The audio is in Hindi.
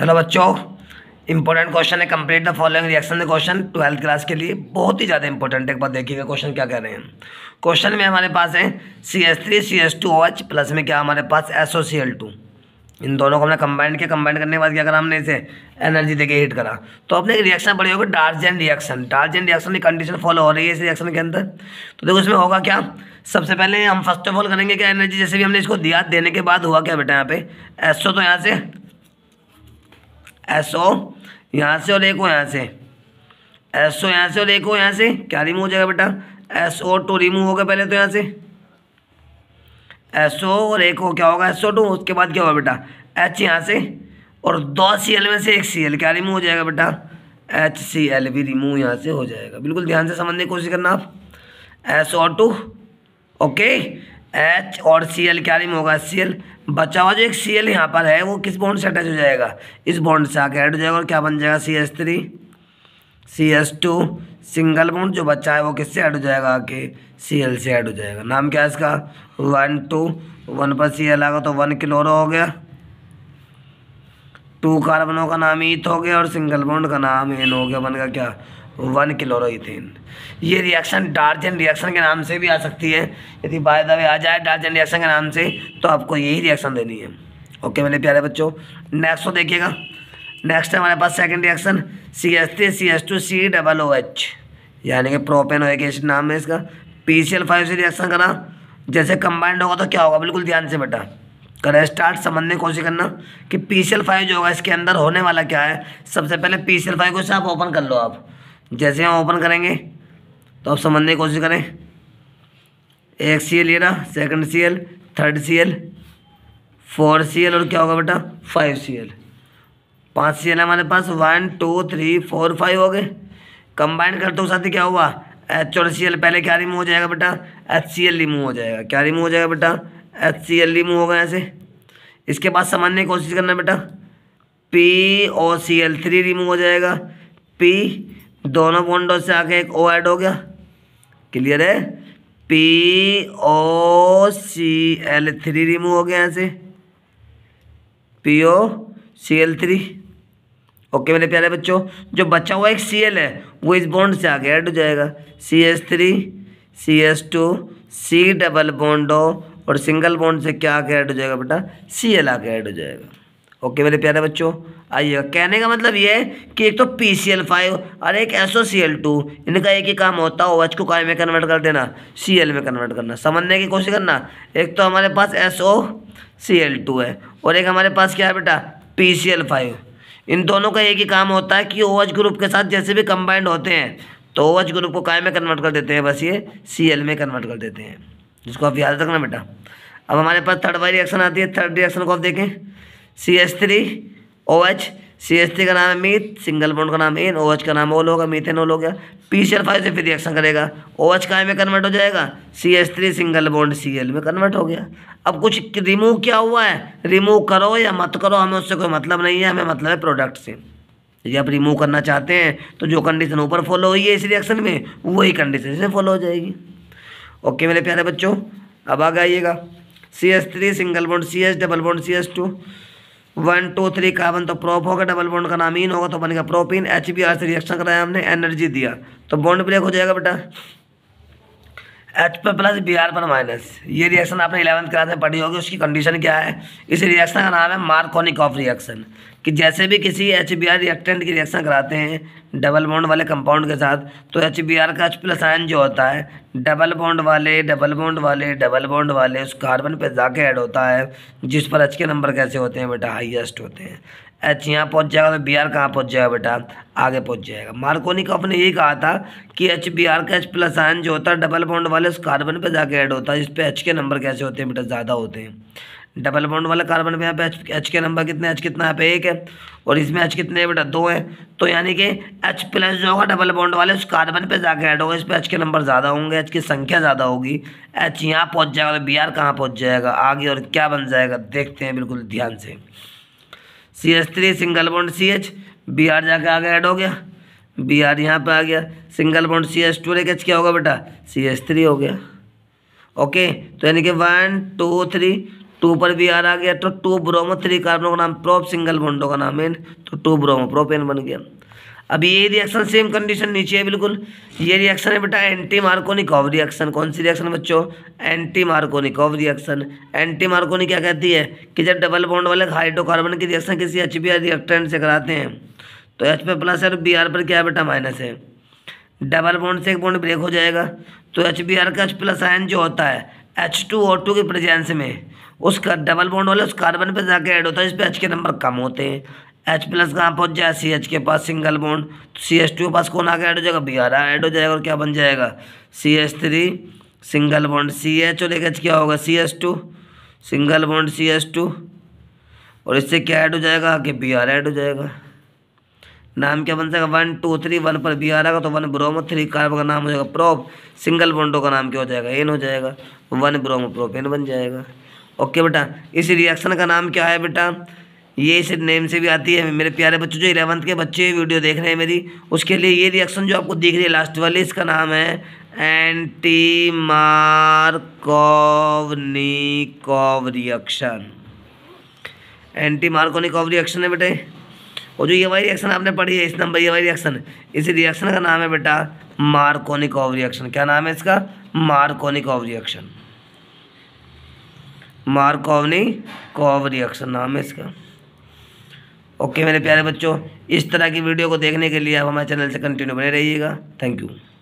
हेलो बच्चों इंपॉर्टेंट क्वेश्चन है complete the following reaction question twelfth class के लिए बहुत ही ज़्यादा इंपॉर्टेंट एक बार देखिएगा क्वेश्चन क्या कह रहे हैं क्वेश्चन में हमारे पास है C S three C S two O H plus में क्या हमारे पास S O C L two इन दोनों को हमने कंबाइंड किया कंबाइंड करने के बाद क्या करा हमने इसे एनर्जी देके हीट करा तो अपने एक रिएक्शन पड़ी होगी डार्जन रिएक्शन डार्जन रिएक्शन की कंडीशन फॉलो हो रही है इस रिएक्शन के अंदर तो देखो इसमें होगा क्या सबसे पहले हम फर्स्ट ऑफ ऑल करेंगे क्या एनर्जी जैसे भी हमने इसको दिया देने के बाद हुआ क्या बेटा यहाँ पे एसओ तो यहाँ से एस ओ यहाँ से और एक ओ यहाँ से एस ओ यहाँ से और एक हो यहाँ से क्या रिमूव हो जाएगा बेटा एस ओ टू रिमूव होगा पहले तो यहाँ से एस ओ और एक ओ क्या होगा एस ओ टू उसके बाद क्या होगा बेटा एच यहाँ से और दो सी एल में से एक सी एल क्या रिमूव हो जाएगा बेटा एच सी एल भी रिमूव यहाँ से हो जाएगा बिल्कुल ध्यान से समझने की कोशिश करना आप S O two okay H और सी एल क्या होगा सी एल बचा हुआ जो एक सी एल यहाँ पर है वो किस बॉन्ड से अटैच हो जाएगा इस बॉन्ड से आके ऐड हो जाएगा और क्या बन जाएगा C S three C S two single bond जो बच्चा है वो किससे ऐड हो जाएगा आके सी एल से ऐड हो जाएगा नाम क्या है इसका वन टू वन पर सी एल आएगा तो वन किलोरो हो गया टू कार्बनों का नाम ईथ e तो हो गया और सिंगल बॉन्ड का नाम एन हो गया बन गया क्या वन क्लोरोथेन ये रिएक्शन डार्जन रिएक्शन के नाम से भी आ सकती है यदि बाय द आ जाए डार्जन रिएक्शन के नाम से तो आपको यही रिएक्शन देनी है ओके मेरे प्यारे बच्चों नेक्स्ट तो देखिएगा नेक्स्ट है हमारे पास second reaction C S three C S two C double O H यानी कि प्रोपेन ओ गया नाम है इसका पी सी एल फाइव से रिएक्शन करा जैसे कंबाइंड होगा तो क्या होगा बिल्कुल ध्यान से बेटा करें स्टार्ट समझने की कोशिश करना कि पी सी एल फाइव जो होगा इसके अंदर होने वाला क्या है सबसे पहले पी सी एल फाइव को आप ओपन कर लो आप जैसे हम ओपन करेंगे तो आप समझने की कोशिश करें एक सी एल ये ना second C L third C L four C L और क्या होगा बेटा फाइव सी एल पाँच सी एल हमारे पास one two three four five हो गए कंबाइन करते हो साथ ही क्या हुआ एच और सी एल पहले क्या रिमूव हो जाएगा बेटा एच सी एल रिमूव हो जाएगा क्या रिमूव हो जाएगा बेटा एच सी एल रिमूव होगा ऐसे इसके बाद समझने की कोशिश करना बेटा P O C L three remove हो जाएगा पी दोनों बॉन्डों से आके एक ओ ऐड हो गया क्लियर है P O C L three remove हो गया यहाँ से P O C L three okay मेरे प्यारे बच्चों जो बचा हुआ एक सी एल है वो इस बॉन्ड से आगे ऐड हो जाएगा C S three C S two C double बॉन्डो और सिंगल बॉन्ड से क्या आगे ऐड हो जाएगा बेटा सी एल आगे ऐड हो जाएगा ओके मेरे प्यारे बच्चों आइएगा कहने का मतलब ये है कि एक तो पी सी एल फाइव और एक S O C L two इनका एक ही काम होता है ओ एच को काय में कन्वर्ट कर देना सी एल में कन्वर्ट करना समझने की कोशिश करना एक तो हमारे पास S O C L two है और एक हमारे पास क्या है बेटा पी सी एल फाइव इन दोनों का एक ही काम होता है कि ओ एच ग्रुप के साथ जैसे भी कंबाइंड होते हैं तो ओ एच ग्रुप को काय में कन्वर्ट कर देते हैं बस ये सी एल में कन्वर्ट कर देते हैं जिसको आप याद रखना बेटा अब हमारे पास थर्ड वाई रिएक्शन आती है थर्ड रिएक्शन को आप देखें C S three O H C S three का नाम है मीथ सिंगल बॉन्ड का नाम एन ओ एच का नाम ओल होगा मीथेन ओल हो गया पी सी एल फाइव से फिर रिएक्शन करेगा ओ एच का में कन्वर्ट हो जाएगा C S three single bond C L में कन्वर्ट हो गया अब कुछ रिमूव क्या हुआ है रिमूव करो या मत करो हमें उससे कोई मतलब नहीं है हमें मतलब है प्रोडक्ट से यदि आप रिमूव करना चाहते हैं तो जो कंडीशन ऊपर फॉलो हुई है इस रिएक्शन में वही कंडीशन से फॉलो हो जाएगी ओके मेरे प्यारे बच्चों अब आगे आइएगा C S three single bond C S double bond C S two one two three carbon तो प्रोप होगा डबल बॉन्ड का नाम इन होगा तो बनेगा प्रोपीन एच बी आर से रिएक्शन कराया हमने एनर्जी दिया तो बॉन्ड ब्रेक हो जाएगा बेटा एच पे प्लस बी आर पर माइनस ये रिएक्शन आपने इलेवंथ क्लास में पढ़ी होगी उसकी कंडीशन क्या है इस रिएक्शन का नाम है मार्कोनिक ऑफ रिएक्शन कि जैसे भी किसी एच बी आर रिएक्टेंट की रिएक्शन कराते हैं डबल बॉन्ड वाले कंपाउंड के साथ तो एच बी आर का एच प्लस आयन जो होता है डबल बॉन्ड वाले डबल बॉन्ड वाले डबल बॉन्ड वाले उस कार्बन पे जाके ऐड होता है जिस पर एच के नंबर कैसे होते हैं बेटा हाईएस्ट होते हैं एच यहाँ पहुँच जाएगा तो बी आर कहाँ पहुँच जाएगा बेटा आगे पहुँच जाएगा मार्कोनिकॉफ ने यही कहा था कि एच बी आर का एच प्लस आयन जो होता है डबल बॉन्ड वाले उस कार्बन पे जाके ऐड होता है जिस पर एच के नंबर कैसे होते हैं बेटा ज़्यादा होते हैं डबल बॉन्ड वाले कार्बन पे यहाँ पे एच एच के नंबर कितने एच कितना यहाँ पे एक है और इसमें एच कितने बेटा दो है तो यानी कि एच प्लस जो होगा डबल बॉन्ड वाले उस कार्बन पे जाके ऐड होगा इस पर एच के नंबर ज़्यादा होंगे एच की संख्या ज़्यादा होगी एच यहाँ पहुँच जाएगा तो बी आर कहाँ पहुँच जाएगा आगे और क्या बन जाएगा देखते हैं बिल्कुल ध्यान से C H three single bond C H B R जाके आगे ऐड हो गया बी आर यहाँ पर आ गया single bond C H two लेके एच क्या होगा बेटा सी एच थ्री हो गया ओके तो यानी कि वन टू थ्री टू पर बी आर आ गया तो टू ब्रोमो थ्री कार्बनों का नाम प्रोप सिंगल बॉन्डों का नाम है तो टू ब्रोमो प्रोपेन बन गया अब ये रिएक्शन सेम कंडीशन नीचे है बिल्कुल ये रिएक्शन है बेटा एंटी ऑफ रिएक्शन कौन सी रिएक्शन बच्चों anti of reaction anti Markovnikov क्या कहती है कि जब डबल बॉन्ड वाले हाइड्रोकार्बन की रिएक्शन किसी एच बी रिएक्टेंट से कराते हैं तो एच पे प्लस है और बी आर पर क्या है बेटा माइनस है डबल बॉन्ड से एक बॉन्ड ब्रेक हो जाएगा तो एच बी आर का एच प्लस आयन जो होता है एच टू ओ टू की प्रेजेंस में उसका डबल बॉन्ड वाले उस कार्बन पे जाके ऐड होता है जिस पर एच के नंबर कम होते हैं एच प्लस कहाँ पहुँच जाए सी एच के पास single bond C S two के पास कौन गया ऐड हो जाएगा बी आर ऐड हो जाएगा और क्या बन जाएगा C S three single bond C H और एक एच क्या होगा C S two single bond C S two और इससे क्या ऐड हो जाएगा आगे बी आर ऐड हो जाएगा नाम क्या बन जाएगा वन टू थ्री वन पर बी आर आएगा तो वन ब्रोमो थ्री कार्ब का नाम हो जाएगा प्रोप सिंगल बोन्डो का नाम क्या हो जाएगा एन हो जाएगा वन ब्रोमो प्रोपेन बन जाएगा ओके बेटा इस रिएक्शन का नाम क्या है बेटा ये इस नेम से भी आती है मेरे प्यारे बच्चों जो इलेवंथ के बच्चे वीडियो देख रहे हैं मेरी उसके लिए ये रिएक्शन जो आपको दिख रही है लास्ट वाली इसका नाम है anti Markovnikov reaction anti Markovnikov reaction है बेटे और जो ये वाई रिएक्शन आपने पढ़ी है इस नंबर ये वाई रिएक्शन इस रिएक्शन का नाम है बेटा मार्कोनिकॉव रिएक्शन क्या नाम है इसका Markovnikov reaction Markovnikov reaction नाम है इसका ओके मेरे प्यारे बच्चों इस तरह की वीडियो को देखने के लिए आप हमारे चैनल से कंटिन्यू बने रहिएगा थैंक यू